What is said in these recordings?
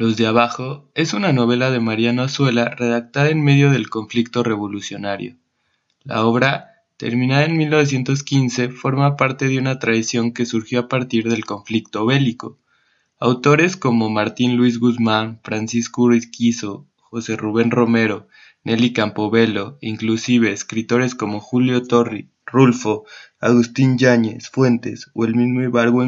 Los de abajo es una novela de Mariano Azuela redactada en medio del conflicto revolucionario. La obra, terminada en 1915, forma parte de una tradición que surgió a partir del conflicto bélico. Autores como Martín Luis Guzmán, Francisco Urquizo, José Rubén Romero, Nelly Campobello, inclusive escritores como Julio Torri, Rulfo, Agustín Yáñez Fuentes o el mismo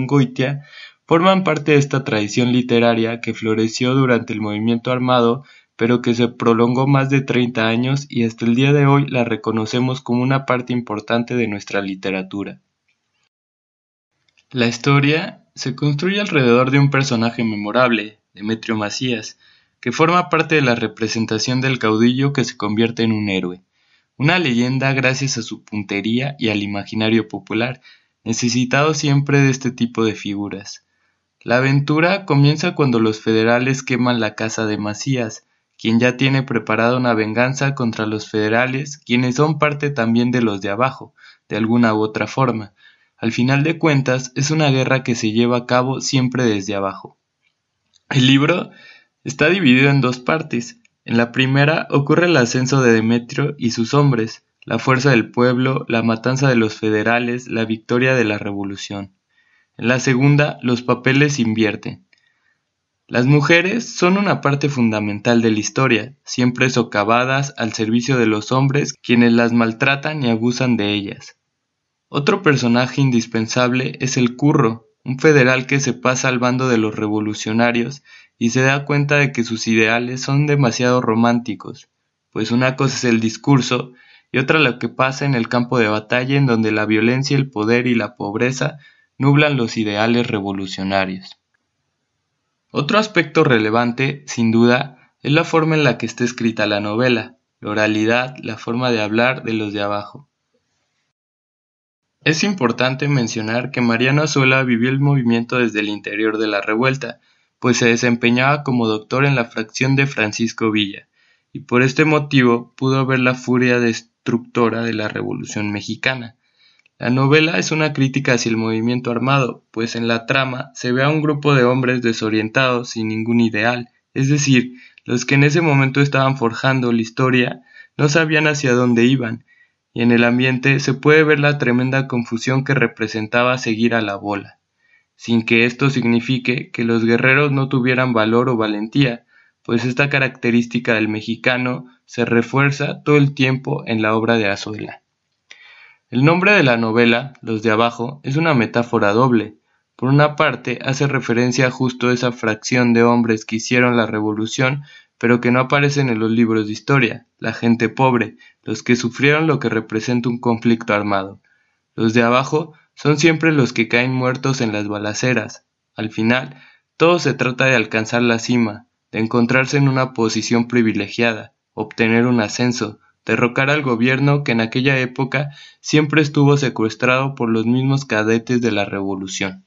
Goitia, Forman parte de esta tradición literaria que floreció durante el movimiento armado pero que se prolongó más de 30 años y hasta el día de hoy la reconocemos como una parte importante de nuestra literatura. La historia se construye alrededor de un personaje memorable, Demetrio Macías, que forma parte de la representación del caudillo que se convierte en un héroe, una leyenda gracias a su puntería y al imaginario popular, necesitado siempre de este tipo de figuras. La aventura comienza cuando los federales queman la casa de Macías, quien ya tiene preparada una venganza contra los federales, quienes son parte también de los de abajo, de alguna u otra forma. Al final de cuentas, es una guerra que se lleva a cabo siempre desde abajo. El libro está dividido en dos partes. En la primera ocurre el ascenso de Demetrio y sus hombres, la fuerza del pueblo, la matanza de los federales, la victoria de la revolución. En la segunda, los papeles invierten. Las mujeres son una parte fundamental de la historia, siempre socavadas al servicio de los hombres quienes las maltratan y abusan de ellas. Otro personaje indispensable es el curro, un federal que se pasa al bando de los revolucionarios y se da cuenta de que sus ideales son demasiado románticos, pues una cosa es el discurso y otra lo que pasa en el campo de batalla en donde la violencia, el poder y la pobreza nublan los ideales revolucionarios. Otro aspecto relevante, sin duda, es la forma en la que está escrita la novela, la oralidad, la forma de hablar de los de abajo. Es importante mencionar que Mariano Azuela vivió el movimiento desde el interior de la revuelta, pues se desempeñaba como doctor en la fracción de Francisco Villa, y por este motivo pudo ver la furia destructora de la Revolución Mexicana, la novela es una crítica hacia el movimiento armado, pues en la trama se ve a un grupo de hombres desorientados sin ningún ideal, es decir, los que en ese momento estaban forjando la historia no sabían hacia dónde iban, y en el ambiente se puede ver la tremenda confusión que representaba seguir a la bola, sin que esto signifique que los guerreros no tuvieran valor o valentía, pues esta característica del mexicano se refuerza todo el tiempo en la obra de Azuela. El nombre de la novela, "Los de abajo", es una metáfora doble: por una parte hace referencia justo a esa fracción de hombres que hicieron la revolución pero que no aparecen en los libros de historia, la gente pobre, los que sufrieron lo que representa un conflicto armado. Los de abajo son siempre los que caen muertos en las balaceras. Al final, todo se trata de alcanzar la cima, de encontrarse en una posición privilegiada, obtener un ascenso, derrocar al gobierno que en aquella época siempre estuvo secuestrado por los mismos cadetes de la revolución.